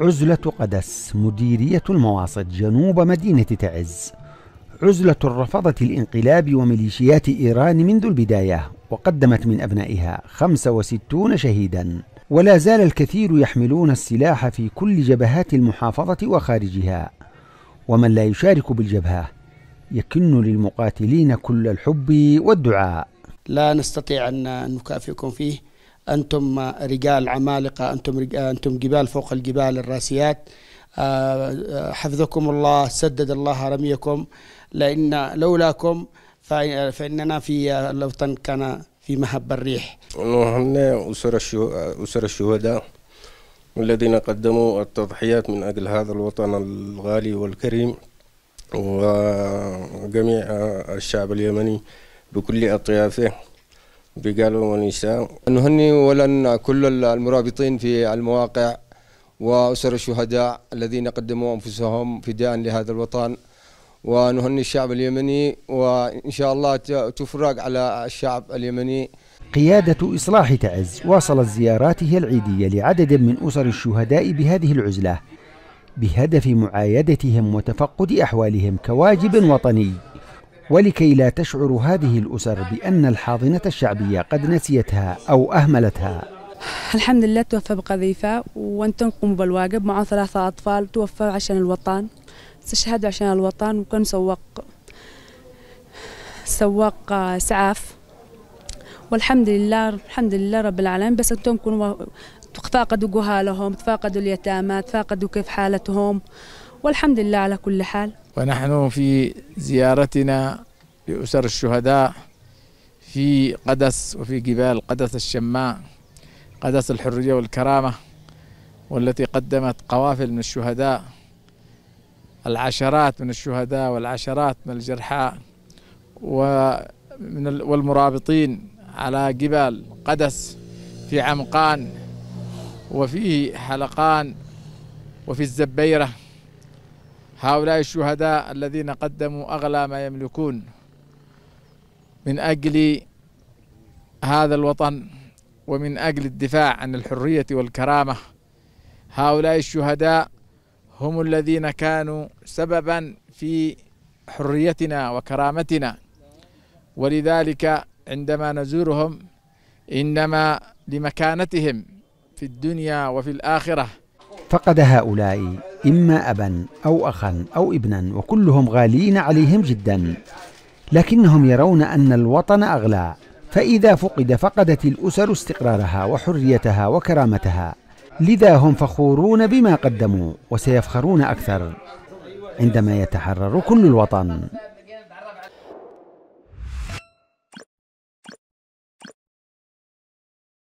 عزلة قدس مديرية المواصد جنوب مدينة تعز عزلة رفضت الانقلاب وميليشيات إيران منذ البداية وقدمت من أبنائها 65 شهيدا ولا زال الكثير يحملون السلاح في كل جبهات المحافظة وخارجها ومن لا يشارك بالجبهة يكن للمقاتلين كل الحب والدعاء لا نستطيع أن نكافئكم فيه أنتم رجال عمالقة أنتم رجال أنتم جبال فوق الجبال الراسيات آه، آه، حفظكم الله سدد الله رميكم لأن لولاكم فإننا في الوطن كان في مهب الريح نحن أسر, أسر الشهداء الذين قدموا التضحيات من أجل هذا الوطن الغالي والكريم وجميع الشعب اليمني بكل أطيافه بقالوا ونساء نهني أولا كل المرابطين في المواقع وأسر الشهداء الذين قدموا أنفسهم فداء لهذا الوطن ونهني الشعب اليمني وإن شاء الله تفرق على الشعب اليمني قيادة إصلاح تعز واصلت زياراتها العيدية لعدد من أسر الشهداء بهذه العزلة بهدف معايدتهم وتفقد أحوالهم كواجب وطني ولكي لا تشعر هذه الأسر بأن الحاضنة الشعبية قد نسيتها أو أهملتها الحمد لله توفى بقذيفة وأنتم قموا بالواجب مع ثلاثة أطفال توفوا عشان الوطن استشهدوا عشان الوطن وكان سواق سواق آه، سعاف والحمد لله الحمد لله رب العالمين بس أنتم كنوا تفاقدوا جهالهم تفاقدوا اليتامى تفاقدوا كيف حالتهم والحمد لله على كل حال ونحن في زيارتنا لأسر الشهداء في قدس وفي جبال قدس الشماء قدس الحرية والكرامة والتي قدمت قوافل من الشهداء العشرات من الشهداء والعشرات من الجرحى ومن والمرابطين على جبال قدس في عمقان وفي حلقان وفي الزبيره هؤلاء الشهداء الذين قدموا أغلى ما يملكون من أجل هذا الوطن ومن أجل الدفاع عن الحرية والكرامة هؤلاء الشهداء هم الذين كانوا سببا في حريتنا وكرامتنا ولذلك عندما نزورهم إنما لمكانتهم في الدنيا وفي الآخرة فقد هؤلاء إما أبا أو أخا أو ابنا وكلهم غاليين عليهم جدا لكنهم يرون أن الوطن أغلى فإذا فقد فقدت الأسر استقرارها وحريتها وكرامتها لذا هم فخورون بما قدموا وسيفخرون أكثر عندما يتحرر كل الوطن